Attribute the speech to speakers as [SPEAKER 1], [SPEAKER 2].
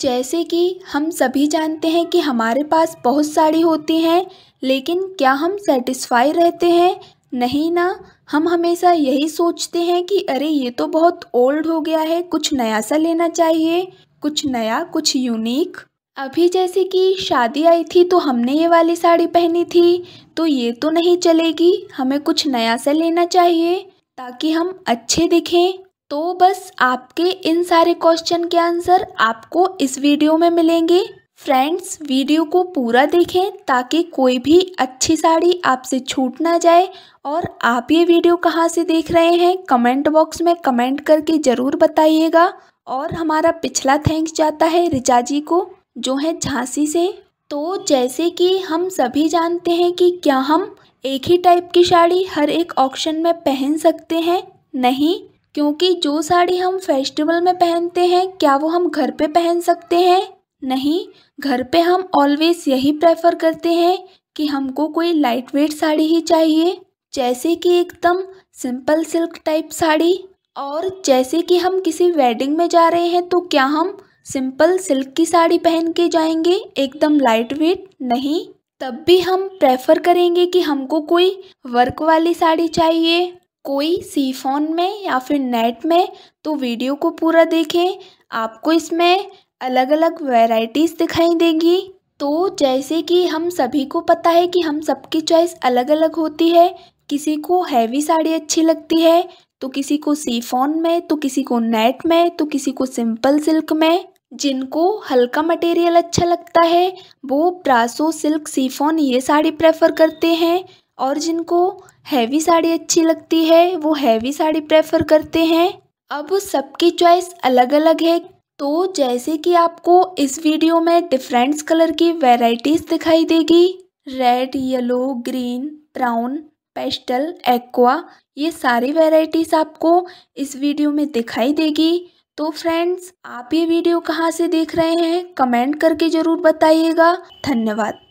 [SPEAKER 1] जैसे कि हम सभी जानते हैं कि हमारे पास बहुत साड़ी होती हैं लेकिन क्या हम सेटिस्फाई रहते हैं नहीं ना हम हमेशा यही सोचते हैं कि अरे ये तो बहुत ओल्ड हो गया है कुछ नया सा लेना चाहिए कुछ नया कुछ यूनिक अभी जैसे कि शादी आई थी तो हमने ये वाली साड़ी पहनी थी तो ये तो नहीं चलेगी हमें कुछ नया सा लेना चाहिए ताकि हम अच्छे दिखें तो बस आपके इन सारे क्वेश्चन के आंसर आपको इस वीडियो में मिलेंगे फ्रेंड्स वीडियो को पूरा देखें ताकि कोई भी अच्छी साड़ी आपसे छूट ना जाए और आप ये वीडियो कहाँ से देख रहे हैं कमेंट बॉक्स में कमेंट करके ज़रूर बताइएगा और हमारा पिछला थैंक्स जाता है रिचा जी को जो है झांसी से तो जैसे कि हम सभी जानते हैं कि क्या हम एक ही टाइप की साड़ी हर एक ऑप्शन में पहन सकते हैं नहीं क्योंकि जो साड़ी हम फेस्टिवल में पहनते हैं क्या वो हम घर पे पहन सकते हैं नहीं घर पे हम ऑलवेज यही प्रेफर करते हैं कि हमको कोई लाइट वेट साड़ी ही चाहिए जैसे कि एकदम सिंपल सिल्क टाइप साड़ी और जैसे कि हम किसी वेडिंग में जा रहे हैं तो क्या हम सिंपल सिल्क की साड़ी पहन के जाएंगे एकदम लाइट वेट नहीं तब भी हम प्रेफर करेंगे कि हमको कोई वर्क वाली साड़ी चाहिए कोई सी फ़ोन में या फिर नेट में तो वीडियो को पूरा देखें आपको इसमें अलग अलग वैराइटीज़ दिखाई देंगी तो जैसे कि हम सभी को पता है कि हम सबकी चॉइस अलग अलग होती है किसी को हैवी साड़ी अच्छी लगती है तो किसी को सीफोन में तो किसी को नेट में तो किसी को सिंपल सिल्क में जिनको हल्का मटेरियल अच्छा लगता है वो ब्रासो सिल्क सीफोन ये साड़ी प्रेफर करते हैं और जिनको हैवी साड़ी अच्छी लगती है वो हैवी साड़ी प्रेफर करते हैं अब सबकी चॉइस अलग अलग है तो जैसे कि आपको इस वीडियो में डिफरेंट्स कलर की वेराइटीज़ दिखाई देगी red yellow green brown pastel aqua ये सारी वेराइटीज़ आपको इस वीडियो में दिखाई देगी तो फ्रेंड्स आप ये वीडियो कहाँ से देख रहे हैं कमेंट करके ज़रूर बताइएगा धन्यवाद